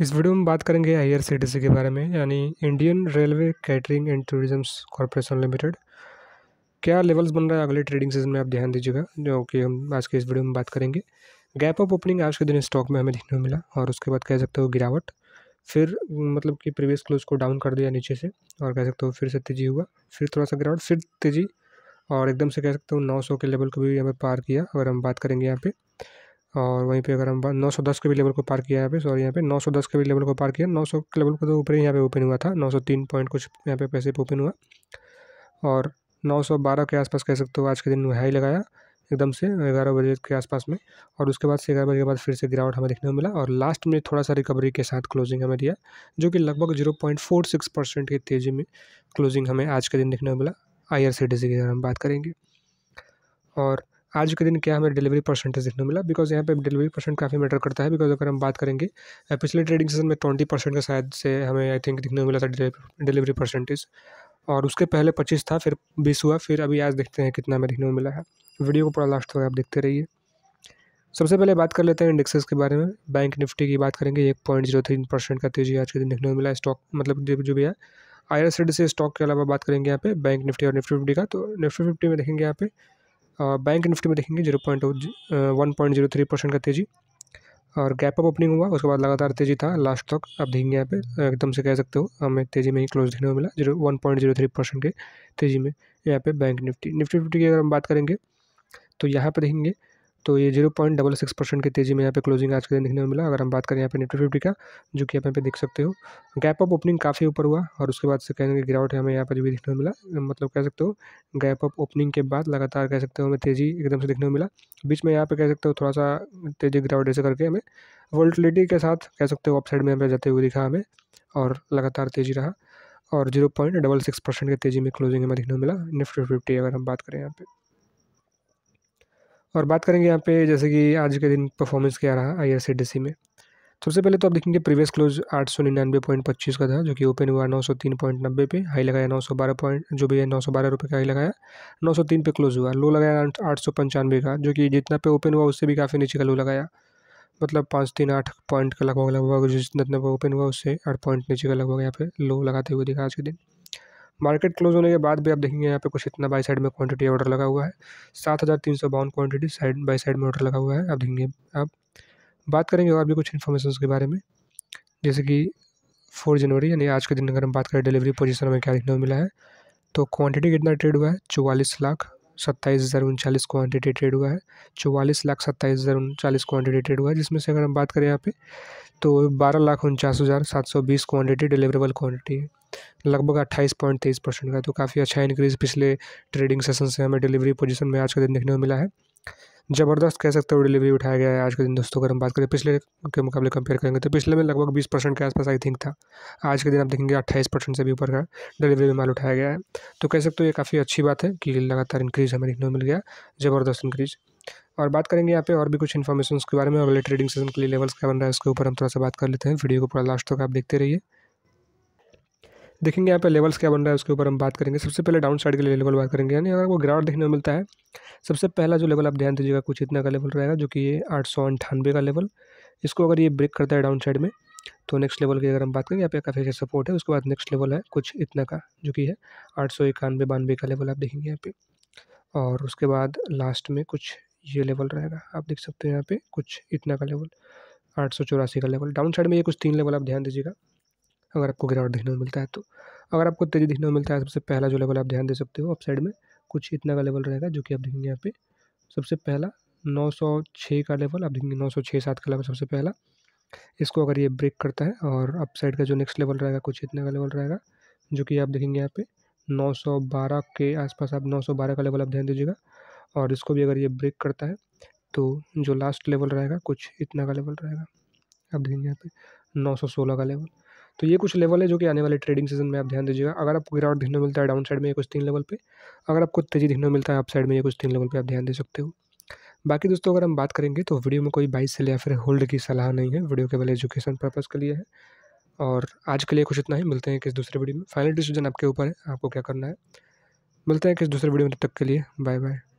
इस वीडियो में बात करेंगे आईआरसीटीसी के बारे में यानी Indian railway catering and tourism corporation limited क्या लेवल्स बन रहा है अगले ट्रेडिंग सीजन में आप ध्यान दीजिएगा जो कि हम आज के इस वीडियो में बात करेंगे गैप ऑफ ओपनिंग आज के दिन स्टॉक में हमें देखने को मिला और उसके बाद कह सकते हो गिरावट फिर मतलब कि प्रीवियस क्लोज को डाउन कर दिया नीचे से और कह सकते हो फिर से तेज़ी हुआ फिर थोड़ा सा गिरावट फिर तेज़ी और एकदम से कह सकते हो नौ के लेवल को भी हमें पार किया अगर हम बात करेंगे यहाँ पर और वहीं पे अगर हम नौ सौ दस के भी लेवल को पार किया यहाँ पे सॉरी यहाँ पे नौ सौ दस के भी लेवल को पार किया नौ सौ के लेवल को तो ऊपर ही यहाँ पे ओपन हुआ था नौ सौ तीन पॉइंट कुछ यहाँ पे पैसे पे ओपन हुआ और नौ सौ बारह के आसपास कह सकते हो आज के दिन हाई लगाया एकदम से ग्यारह बजे के आसपास में और उसके बाद से ग्यारह बजे के बाद फिर से गिरावट हमें देखने को मिला और लास्ट में थोड़ा सा रिकवरी के साथ क्लोजिंग हमें दिया जो कि लगभग zero point four six percent की तेज़ी में क्लोजिंग हमें आज के दिन देखने को मिला I R C D C की अगर हम बात करेंगे और आज के दिन क्या हमें डिलीवरी परसेंटेज देखने को मिला बिकॉज यहाँ पे डिलीवरी परसेंट काफ़ी मैटर करता है बिकॉज अगर हम बात करेंगे पिछले ट्रेडिंग सेशन में ट्वेंटी परसेंट का शायद से हमें आई थिंक देखने मिला था डिलीवरी परसेंटेज और उसके पहले पच्चीस था फिर बीस हुआ फिर अभी आज देखते हैं कितना हमें देखने को मिला है वीडियो को पूरा लास्ट तक आप देखते रहिए सबसे पहले बात कर लेते हैं इंडेक्सेस के बारे में बैंक निफ्टी की बात करेंगे एक पॉइंट जीरो तीन परसेंट का तेजी आज के दिन देखने को मिला स्टॉक मतलब जो जो भी है आई से स्टॉक के अलावा बात करेंगे यहाँ पे बैंक निफ्टी और निफ्टी फिफ्टी का तो निफ्टी फिफ्टी में देखेंगे यहाँ पे बैंक निफ्टी में देखेंगे zero point one point zero three percent का तेज़ी और गैप अप ओपनिंग हुआ उसके बाद लगातार तेज़ी था लास्ट तक आप देखेंगे यहाँ पे uh, एकदम से कह सकते हो हमें तेज़ी में ही क्लोज देखने को मिला zero one point zero three percent के तेज़ी में यहाँ पे बैंक निफ्टी निफ्टी निफ्टी की अगर हम बात करेंगे तो यहाँ पर देखेंगे तो ये zero point double six percent की तेज़ी में यहाँ पे क्लोजिंग आज के दिन देखने को मिला अगर हम बात करें यहाँ पे निफ्टी फिफ्टी का जो कि आप यहाँ पे देख सकते हो गैप अप ओपनिंग काफ़ी ऊपर हुआ और उसके बाद से कहेंगे गिरावट हमें यहाँ पर भी देखने को मिला मतलब कह सकते हो गैप अप ओपनिंग के बाद लगातार कह सकते हो हमें तेज़ी एकदम से देखने को मिला बीच में यहाँ पर कह सकते हो थोड़ा सा तेज़ी गिरावट ऐसे करके हमें वोल्टिलिटी के साथ कह सकते हो अपसाइड में हमें जाते हुए दिखा हमें और लगातार तेज़ी रहा और zero point double six percent की तेज़ी में क्लोजिंग हमें देखने को मिला निफ्टी फिफ्टी अगर हम बात करें यहाँ पे और बात करेंगे यहाँ पे जैसे कि आज के दिन परफॉर्मेंस क्या रहा आई में तो सबसे पहले तो आप देखेंगे प्रीवियस क्लोज आठ सौ निन्यानवे पॉइंट पच्चीस का था जो कि ओपन हुआ नौ सौ तीन पॉइंट नब्बे पे हाई लगाया नौ सौ बारह पॉइंट जो भी है नौ सौ बारह रुपये का हाई लगाया नौ सौ तीन पे क्लोज हुआ लो लगाया आठ सौ पंचानवे का जो कि जितना पे ओपन हुआ उससे भी काफ़ी नीचे का लो लगाया मतलब पाँच तीन आठ पॉइंट का लगभग लगभग जितना पे ओपन हुआ उससे आठ पॉइंट नीचे का लगभग यहाँ पे लो लगाते हुए दिखा आज के दिन मार्केट क्लोज होने के बाद भी आप देखेंगे यहाँ पे कुछ इतना बाई साइड में क्वांटिटी ऑर्डर लगा हुआ है सात हज़ार तीन सौ बावन क्वान्टिटी साइड बाई साइड में ऑर्डर लगा हुआ है आप देखेंगे आप बात करेंगे और भी कुछ इन्फॉर्मेशन के बारे में जैसे कि फोर जनवरी यानी आज के दिन अगर हम बात करें डिलीवरी पोजिशन में क्या देखने को मिला है तो क्वान्टिटी कितना ट्रेड हुआ है चौवालीस लाख सत्ताईस हज़ार उनचालीस क्वान्टिटी ट्रेड हुआ है चौवालीस लाख सत्ताईस हज़ार उनचालीस क्वान्टिटी ट्रेड हुआ है जिसमें से अगर हम बात करें यहाँ पे तो बारह लाख उनचास हज़ार सात सौ बीस क्वान्टिटी डिलीवरेबल क्वान्टिटी है लगभग अट्ठाईस पॉइंट तेईस परसेंट का तो काफ़ी अच्छा इंक्रीज़ पिछले ट्रेडिंग सेशन से हमें डिलीवरी पोजीशन में आज का दिन देखने को मिला है ज़बरदस्त कह सकते हो डिलीवरी उठाया गया है आज के दिन दोस्तों अगर हम बात करें पिछले के मुकाबले कंपेयर करेंगे तो पिछले में लगभग बीस परसेंट के आसपास आई थिंक था आज के दिन आप देखेंगे अट्ठाईस परसेंट से भी ऊपर का डिलीवरी में माल उठाया गया है तो कह सकते हो ये काफ़ी अच्छी बात है कि लगातार इंक्रीज़ हमें देखने को मिल गया ज़बरदस्त इंक्रीज़ और बात करेंगे यहाँ पे और भी कुछ इन्फॉर्मेशन के बारे में अगले ट्रेडिंग सेशन के लिए लेवल्स क्या बन रहा है उसके ऊपर हम थोड़ा सा बात कर लेते हैं वीडियो को पूरा लास्ट तक आप देखते रहिए देखेंगे यहाँ पे लेवल्स क्या बन रहा है उसके ऊपर हम बात करेंगे सबसे पहले डाउन साइड के लिए लेवल बात करेंगे यानी अगर आपको ग्राउंड देखने को मिलता है सबसे पहला जो लेवल आप ध्यान दीजिएगा कुछ इतना का लेवल रहेगा जो कि ये आठ सौ अंठानवे का लेवल इसको अगर ये ब्रेक करता है डाउन साइड में तो नेक्स्ट लेवल की अगर हम बात करें यहाँ पे काफ़ी अच्छा सपोर्ट है उसके बाद नेक्स्ट लेवल है कुछ इतना का जो कि है आठ सौ इक्यानवे बानवे का लेवल आप देखेंगे यहाँ पे और उसके बाद लास्ट में कुछ ये लेवल रहेगा आप देख सकते हो यहाँ पे कुछ इतना का लेवल आठ सौ चौरासी का लेवल डाउन साइड में ये कुछ तीन लेवल आप ध्यान दीजिएगा अगर आपको गिरावट देखने को मिलता है तो अगर आपको तेज़ी देखने को मिलता है सबसे पहला जो लेवल आप ध्यान दे सकते हो अप साइड में कुछ इतना का लेवल रहेगा जो कि आप देखेंगे यहाँ पे सबसे पहला 906 का लेवल आप देखेंगे 906 सात का लेवल सबसे पहला इसको अगर ये ब्रेक करता है और अपसाइड का जो नेक्स्ट लेवल रहेगा कुछ इतना का लेवल रहेगा जो कि आप देखेंगे यहाँ पे 912 के आसपास आप 912 का लेवल आप ध्यान दीजिएगा और इसको भी अगर ये ब्रेक करता है तो जो लास्ट लेवल रहेगा कुछ इतना का लेवल रहेगा आप देखेंगे यहाँ पे नौ का लेवल तो ये कुछ लेवल है जो कि आने वाले ट्रेडिंग सीजन में आप ध्यान दीजिएगा अगर आपको गिरावट देखने मिलता है डाउन साइड में कुछ तीन लेवल पे अगर आपको तेजी देखने मिलता है अप साइड में कुछ तीन लेवल पर आप ध्यान दे सकते हो बाकी दोस्तों अगर हम बात करेंगे तो वीडियो में कोई बाइस सेल या फिर होल्ड की सलाह नहीं है वीडियो केवल एजुकेशन पर्पज़ के लिए है और आज के लिए कुछ इतना ही मिलते हैं किस दूसरे वीडियो में फाइनल डिसीजन आपके ऊपर है आपको क्या करना है मिलते हैं किस दूसरे वीडियो में तब तक के लिए बाय बाय